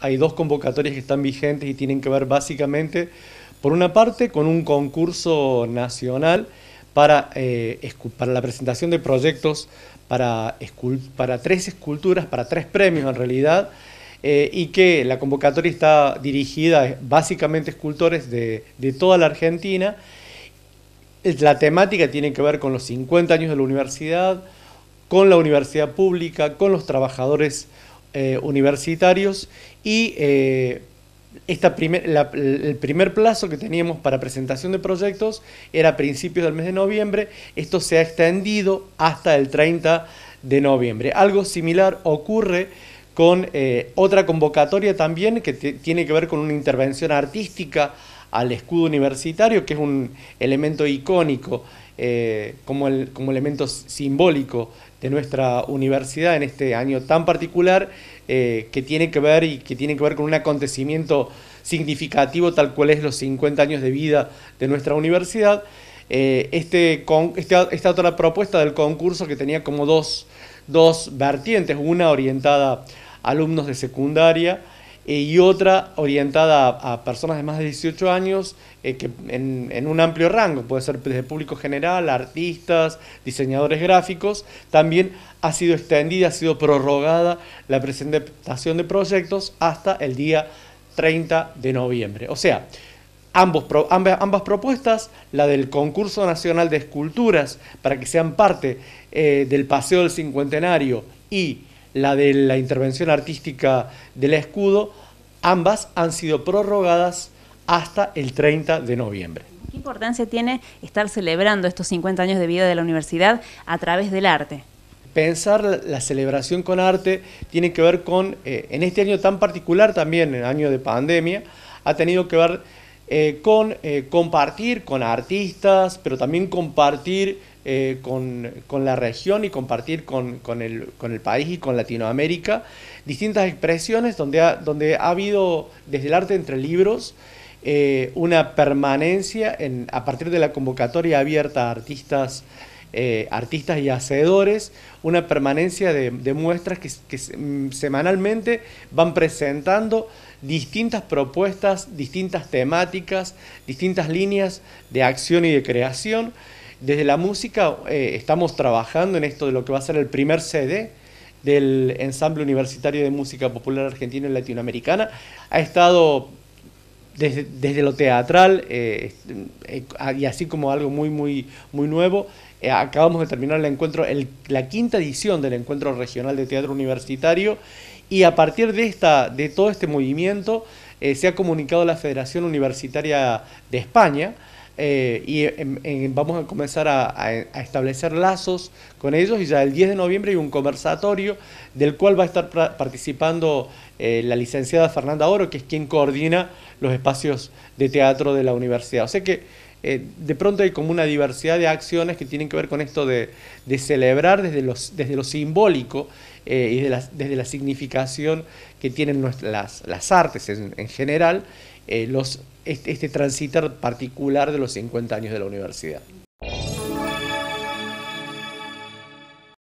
hay dos convocatorias que están vigentes y tienen que ver básicamente, por una parte, con un concurso nacional para, eh, la presentación de proyectos para, tres esculturas, para tres premios en realidad, eh, y que la convocatoria está dirigida eh, básicamente a escultores de, de toda la Argentina. La temática tiene que ver con los 50 años de la universidad, con la universidad pública, con los trabajadores eh, universitarios y eh, esta el primer plazo que teníamos para presentación de proyectos era a principios del mes de noviembre. Esto se ha extendido hasta el 30 de noviembre. Algo similar ocurre con eh, otra convocatoria también que tiene que ver con una intervención artística al escudo universitario, que es un elemento icónico eh, como, elemento simbólico de nuestra universidad en este año tan particular eh, que tiene que ver y que tiene que ver con un acontecimiento significativo tal cual es los 50 años de vida de nuestra universidad. Eh, este este, esta otra propuesta del concurso que tenía como dos vertientes, una orientada a alumnos de secundaria, eh, y otra orientada a, personas de más de 18 años eh, que en, un amplio rango, puede ser desde público general, artistas, diseñadores gráficos. También ha sido extendida, ha sido prorrogada la presentación de proyectos hasta el día 30 de noviembre. O sea, ambas, propuestas, la del concurso nacional de esculturas para que sean parte eh, del Paseo del Cincuentenario y la de la intervención artística del escudo, ambas han sido prorrogadas hasta el 30 de noviembre. ¿Qué importancia tiene estar celebrando estos 50 años de vida de la universidad a través del arte? Pensar la celebración con arte tiene que ver con, eh, en este año tan particular también, el año de pandemia, ha tenido que ver eh, con eh, compartir con artistas, pero también compartir eh, con, la región y compartir con, el, país y con Latinoamérica distintas expresiones donde ha, habido desde el arte entre libros eh, una permanencia a partir de la convocatoria abierta a artistas. Eh, y hacedores, una permanencia de, muestras que, mm, semanalmente van presentando distintas propuestas, distintas temáticas, distintas líneas de acción y de creación. Desde la música eh, estamos trabajando en esto de lo que va a ser el primer CD del Ensamble Universitario de Música Popular Argentina y Latinoamericana. Ha estado desde, lo teatral eh, eh, y así como algo muy, muy, muy nuevo. acabamos de terminar el encuentro, la quinta edición del Encuentro Regional de Teatro Universitario y a partir de, esta, de todo este movimiento se ha comunicado a la Federación Universitaria de España eh, y eh, em, eh, vamos a comenzar a, establecer lazos con ellos y ya el 10 de noviembre hay un conversatorio del cual va a estar participando la licenciada Fernanda Oro, que es quien coordina los espacios de teatro de la universidad. O sea que de pronto hay como una diversidad de acciones que tienen que ver con esto de, celebrar desde, los, desde lo simbólico y desde la significación que tienen las, artes en, en general, los este, este particular de los 50 años de la universidad.